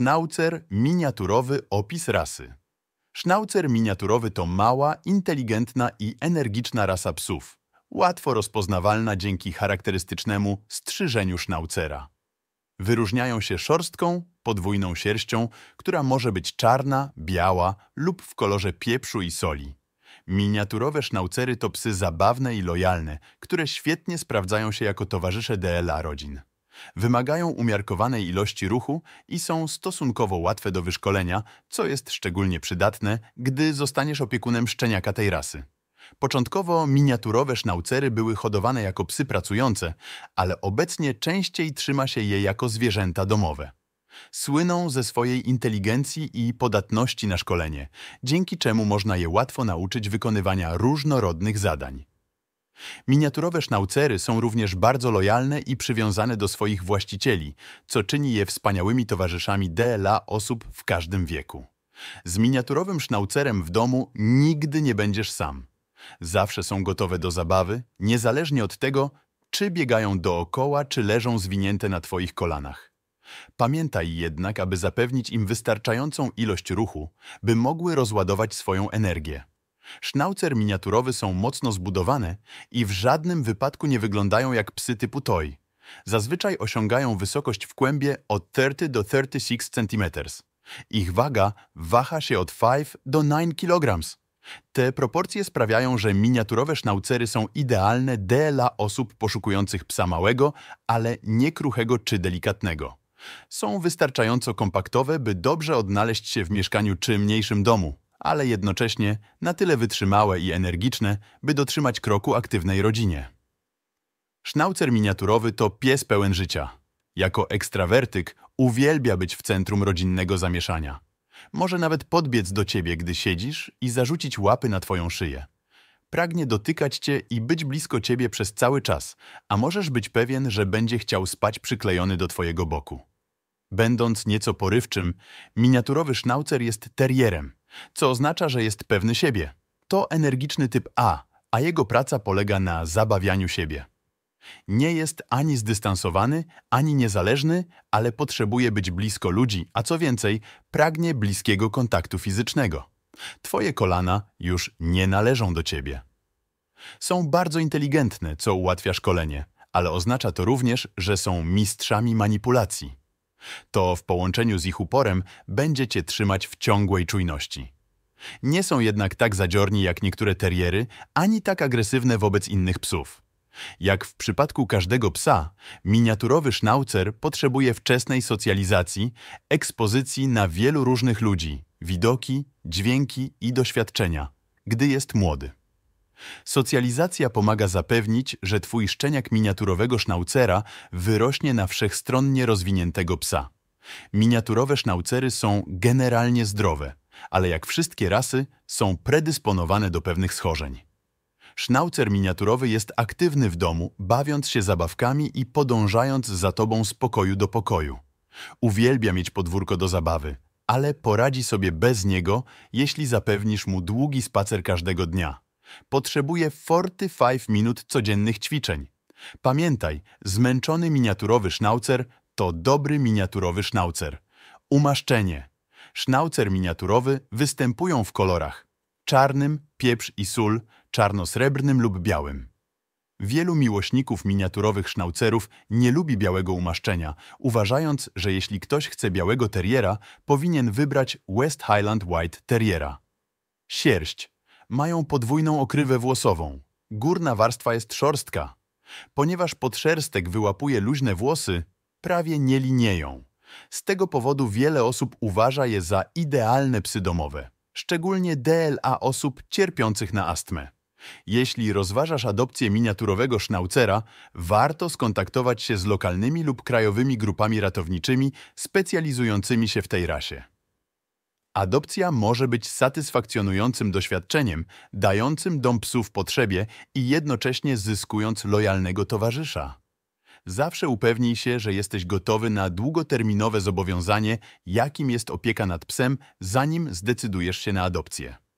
Sznaucer miniaturowy opis rasy. Sznaucer miniaturowy to mała, inteligentna i energiczna rasa psów, łatwo rozpoznawalna dzięki charakterystycznemu strzyżeniu sznaucera. Wyróżniają się szorstką, podwójną sierścią, która może być czarna, biała lub w kolorze pieprzu i soli. Miniaturowe sznaucery to psy zabawne i lojalne, które świetnie sprawdzają się jako towarzysze DLA rodzin wymagają umiarkowanej ilości ruchu i są stosunkowo łatwe do wyszkolenia, co jest szczególnie przydatne, gdy zostaniesz opiekunem szczeniaka tej rasy. Początkowo miniaturowe sznaucery były hodowane jako psy pracujące, ale obecnie częściej trzyma się je jako zwierzęta domowe. Słyną ze swojej inteligencji i podatności na szkolenie, dzięki czemu można je łatwo nauczyć wykonywania różnorodnych zadań. Miniaturowe sznaucery są również bardzo lojalne i przywiązane do swoich właścicieli, co czyni je wspaniałymi towarzyszami DLA osób w każdym wieku. Z miniaturowym sznaucerem w domu nigdy nie będziesz sam. Zawsze są gotowe do zabawy, niezależnie od tego, czy biegają dookoła, czy leżą zwinięte na Twoich kolanach. Pamiętaj jednak, aby zapewnić im wystarczającą ilość ruchu, by mogły rozładować swoją energię. Sznaucer miniaturowy są mocno zbudowane i w żadnym wypadku nie wyglądają jak psy typu toy. Zazwyczaj osiągają wysokość w kłębie od 30 do 36 cm. Ich waga waha się od 5 do 9 kg. Te proporcje sprawiają, że miniaturowe sznaucery są idealne dla osób poszukujących psa małego, ale nie kruchego czy delikatnego. Są wystarczająco kompaktowe, by dobrze odnaleźć się w mieszkaniu czy mniejszym domu ale jednocześnie na tyle wytrzymałe i energiczne, by dotrzymać kroku aktywnej rodzinie. Sznaucer miniaturowy to pies pełen życia. Jako ekstrawertyk uwielbia być w centrum rodzinnego zamieszania. Może nawet podbiec do ciebie, gdy siedzisz i zarzucić łapy na twoją szyję. Pragnie dotykać cię i być blisko ciebie przez cały czas, a możesz być pewien, że będzie chciał spać przyklejony do twojego boku. Będąc nieco porywczym, miniaturowy sznaucer jest terrierem – co oznacza, że jest pewny siebie. To energiczny typ A, a jego praca polega na zabawianiu siebie. Nie jest ani zdystansowany, ani niezależny, ale potrzebuje być blisko ludzi, a co więcej, pragnie bliskiego kontaktu fizycznego. Twoje kolana już nie należą do ciebie. Są bardzo inteligentne, co ułatwia szkolenie, ale oznacza to również, że są mistrzami manipulacji. To w połączeniu z ich uporem będzie cię trzymać w ciągłej czujności. Nie są jednak tak zadziorni jak niektóre teriery, ani tak agresywne wobec innych psów. Jak w przypadku każdego psa, miniaturowy sznaucer potrzebuje wczesnej socjalizacji, ekspozycji na wielu różnych ludzi, widoki, dźwięki i doświadczenia, gdy jest młody. Socjalizacja pomaga zapewnić, że twój szczeniak miniaturowego sznaucera wyrośnie na wszechstronnie rozwiniętego psa. Miniaturowe sznaucery są generalnie zdrowe, ale jak wszystkie rasy są predysponowane do pewnych schorzeń. Sznaucer miniaturowy jest aktywny w domu, bawiąc się zabawkami i podążając za tobą z pokoju do pokoju. Uwielbia mieć podwórko do zabawy, ale poradzi sobie bez niego, jeśli zapewnisz mu długi spacer każdego dnia. Potrzebuje 45 minut codziennych ćwiczeń. Pamiętaj, zmęczony miniaturowy sznaucer to dobry miniaturowy sznaucer. Umaszczenie. Sznaucer miniaturowy występują w kolorach czarnym, pieprz i sól, czarno-srebrnym lub białym. Wielu miłośników miniaturowych sznaucerów nie lubi białego umaszczenia, uważając, że jeśli ktoś chce białego teriera, powinien wybrać West Highland White Terriera. Sierść mają podwójną okrywę włosową. Górna warstwa jest szorstka. Ponieważ podszerstek wyłapuje luźne włosy, prawie nie linieją. Z tego powodu wiele osób uważa je za idealne psy domowe, szczególnie DLA osób cierpiących na astmę. Jeśli rozważasz adopcję miniaturowego sznaucera, warto skontaktować się z lokalnymi lub krajowymi grupami ratowniczymi specjalizującymi się w tej rasie. Adopcja może być satysfakcjonującym doświadczeniem, dającym dom psu w potrzebie i jednocześnie zyskując lojalnego towarzysza. Zawsze upewnij się, że jesteś gotowy na długoterminowe zobowiązanie, jakim jest opieka nad psem, zanim zdecydujesz się na adopcję.